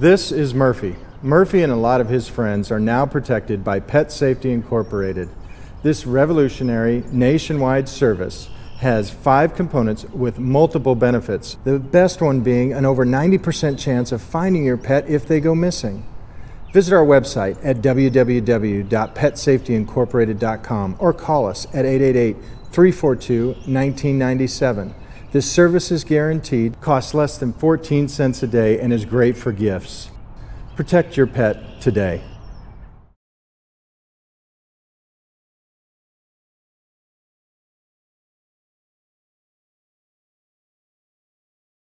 This is Murphy. Murphy and a lot of his friends are now protected by Pet Safety Incorporated. This revolutionary nationwide service has five components with multiple benefits, the best one being an over 90% chance of finding your pet if they go missing. Visit our website at www.petsafetyincorporated.com or call us at 888 342 1997. This service is guaranteed, costs less than 14 cents a day, and is great for gifts. Protect your pet today.